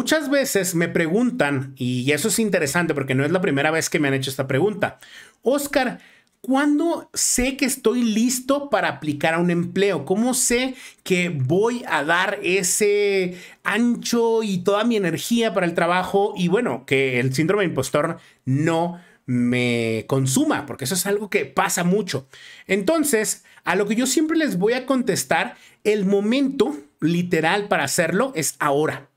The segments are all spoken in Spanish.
Muchas veces me preguntan, y eso es interesante porque no es la primera vez que me han hecho esta pregunta, Oscar, ¿cuándo sé que estoy listo para aplicar a un empleo? ¿Cómo sé que voy a dar ese ancho y toda mi energía para el trabajo? Y bueno, que el síndrome de impostor no me consuma, porque eso es algo que pasa mucho. Entonces, a lo que yo siempre les voy a contestar, el momento literal para hacerlo es ahora.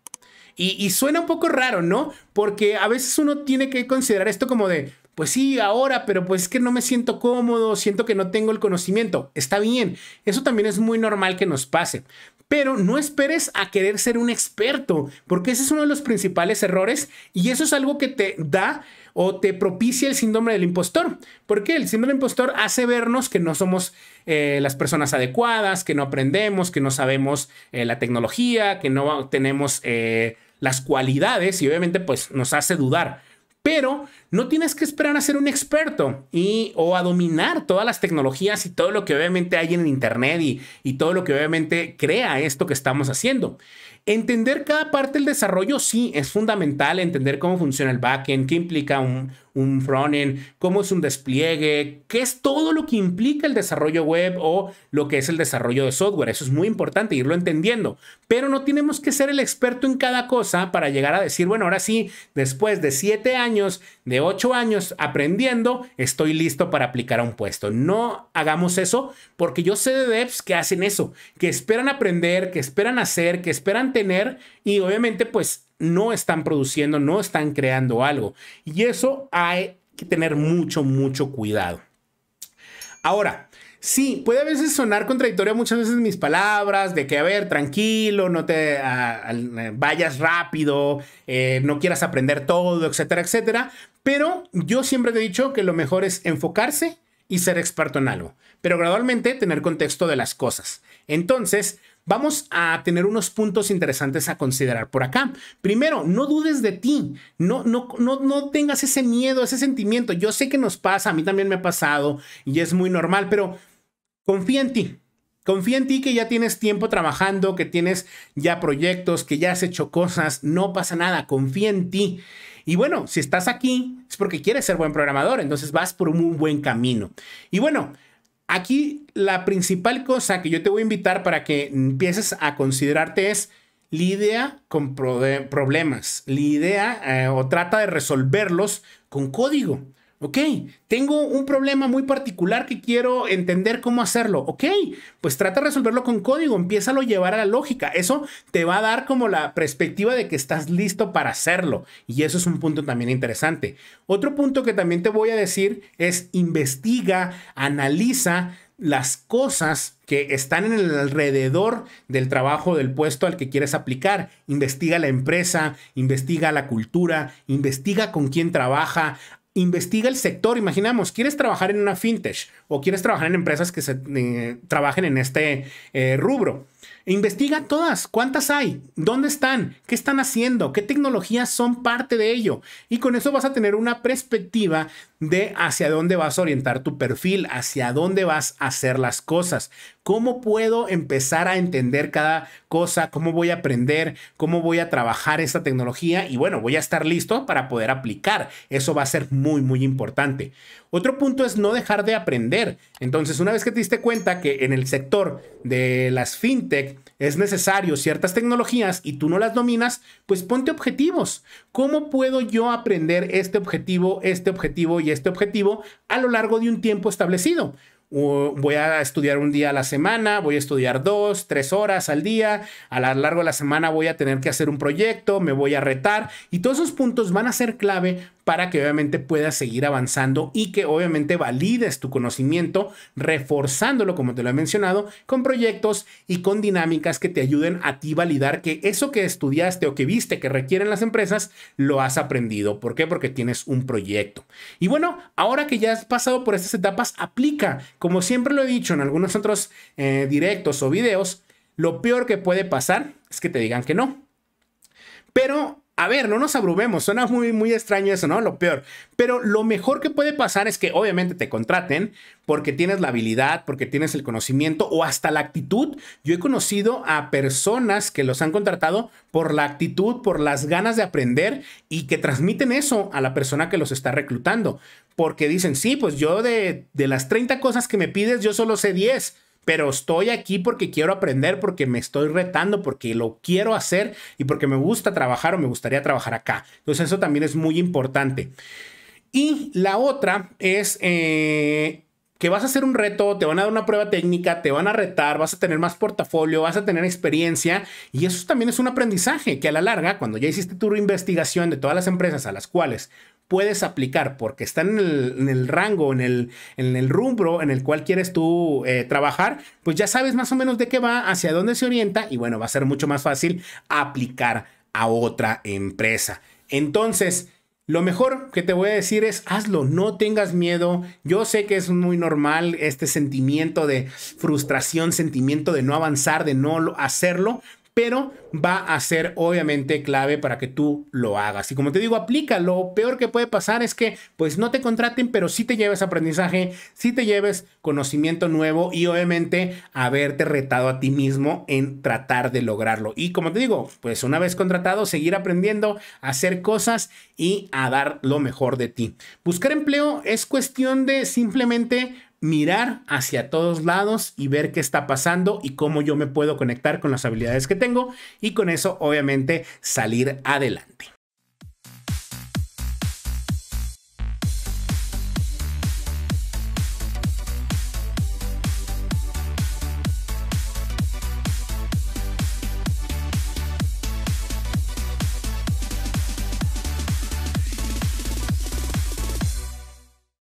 Y, suena un poco raro, ¿no? Porque a veces uno tiene que considerar esto como de, pues sí, ahora, pero pues es que no me siento cómodo, siento que no tengo el conocimiento. Está bien, eso también es muy normal que nos pase. Pero no esperes a querer ser un experto, porque ese es uno de los principales errores y eso es algo que te da o te propicia el síndrome del impostor. Porque el síndrome del impostor hace vernos que no somos eh, las personas adecuadas, que no aprendemos, que no sabemos eh, la tecnología, que no tenemos... Eh, las cualidades y obviamente pues nos hace dudar. Pero no tienes que esperar a ser un experto y, o a dominar todas las tecnologías y todo lo que obviamente hay en el Internet y, y todo lo que obviamente crea esto que estamos haciendo. Entender cada parte del desarrollo sí es fundamental, entender cómo funciona el backend, qué implica un, un frontend, cómo es un despliegue, qué es todo lo que implica el desarrollo web o lo que es el desarrollo de software. Eso es muy importante irlo entendiendo, pero no tenemos que ser el experto en cada cosa para llegar a decir, bueno, ahora sí, después de siete años, de ocho años aprendiendo, estoy listo para aplicar a un puesto. No hagamos eso porque yo sé de devs que hacen eso, que esperan aprender, que esperan hacer, que esperan tener y obviamente pues no están produciendo, no están creando algo. Y eso hay que tener mucho, mucho cuidado. Ahora, sí, puede a veces sonar contradictoria muchas veces mis palabras, de que, a ver, tranquilo, no te eh, vayas rápido, eh, no quieras aprender todo, etcétera, etcétera. Pero yo siempre te he dicho que lo mejor es enfocarse y ser experto en algo, pero gradualmente tener contexto de las cosas. Entonces, Vamos a tener unos puntos interesantes a considerar por acá. Primero, no dudes de ti, no, no, no, no tengas ese miedo, ese sentimiento. Yo sé que nos pasa, a mí también me ha pasado y es muy normal, pero confía en ti, Confía en ti que ya tienes tiempo trabajando, que tienes ya proyectos, que ya has hecho cosas, no pasa nada, confía en ti. Y bueno, si estás aquí es porque quieres ser buen programador, entonces vas por un buen camino. Y bueno, Aquí la principal cosa que yo te voy a invitar para que empieces a considerarte es lidia con problemas, lidia eh, o trata de resolverlos con código. Ok, tengo un problema muy particular que quiero entender cómo hacerlo. Ok, pues trata de resolverlo con código, empieza a llevar a la lógica. Eso te va a dar como la perspectiva de que estás listo para hacerlo. Y eso es un punto también interesante. Otro punto que también te voy a decir es investiga, analiza las cosas que están en el alrededor del trabajo del puesto al que quieres aplicar. Investiga la empresa, investiga la cultura, investiga con quién trabaja, investiga el sector. Imaginamos, quieres trabajar en una fintech o quieres trabajar en empresas que se, eh, trabajen en este eh, rubro investiga todas, cuántas hay, dónde están, qué están haciendo, qué tecnologías son parte de ello. Y con eso vas a tener una perspectiva de hacia dónde vas a orientar tu perfil, hacia dónde vas a hacer las cosas, cómo puedo empezar a entender cada cosa, cómo voy a aprender, cómo voy a trabajar esta tecnología y bueno, voy a estar listo para poder aplicar. Eso va a ser muy, muy importante. Otro punto es no dejar de aprender. Entonces, una vez que te diste cuenta que en el sector de las fintech, es necesario ciertas tecnologías y tú no las dominas, pues ponte objetivos. ¿Cómo puedo yo aprender este objetivo, este objetivo y este objetivo a lo largo de un tiempo establecido? voy a estudiar un día a la semana, voy a estudiar dos, tres horas al día, a lo largo de la semana voy a tener que hacer un proyecto, me voy a retar y todos esos puntos van a ser clave para que obviamente puedas seguir avanzando y que obviamente valides tu conocimiento, reforzándolo, como te lo he mencionado, con proyectos y con dinámicas que te ayuden a ti validar que eso que estudiaste o que viste que requieren las empresas, lo has aprendido. ¿Por qué? Porque tienes un proyecto. Y bueno, ahora que ya has pasado por estas etapas, aplica. Como siempre lo he dicho en algunos otros eh, directos o videos, lo peor que puede pasar es que te digan que no. Pero a ver, no nos abrumemos, suena muy, muy extraño eso, ¿no? Lo peor. Pero lo mejor que puede pasar es que obviamente te contraten porque tienes la habilidad, porque tienes el conocimiento o hasta la actitud. Yo he conocido a personas que los han contratado por la actitud, por las ganas de aprender y que transmiten eso a la persona que los está reclutando. Porque dicen, sí, pues yo de, de las 30 cosas que me pides, yo solo sé 10 pero estoy aquí porque quiero aprender, porque me estoy retando, porque lo quiero hacer y porque me gusta trabajar o me gustaría trabajar acá. Entonces eso también es muy importante. Y la otra es eh, que vas a hacer un reto, te van a dar una prueba técnica, te van a retar, vas a tener más portafolio, vas a tener experiencia y eso también es un aprendizaje que a la larga, cuando ya hiciste tu investigación de todas las empresas a las cuales puedes aplicar porque está en el, rango, en el, en el en el cual quieres tú eh, trabajar, pues ya sabes más o menos de qué va, hacia dónde se orienta y bueno, va a ser mucho más fácil aplicar a otra empresa. Entonces, lo mejor que te voy a decir es hazlo, no tengas miedo. Yo sé que es muy normal este sentimiento de frustración, sentimiento de no avanzar, de no hacerlo, pero va a ser obviamente clave para que tú lo hagas. Y como te digo, aplica. Lo peor que puede pasar es que pues no te contraten, pero sí te lleves aprendizaje, sí te lleves conocimiento nuevo y obviamente haberte retado a ti mismo en tratar de lograrlo. Y como te digo, pues una vez contratado, seguir aprendiendo, a hacer cosas y a dar lo mejor de ti. Buscar empleo es cuestión de simplemente mirar hacia todos lados y ver qué está pasando y cómo yo me puedo conectar con las habilidades que tengo y con eso obviamente salir adelante.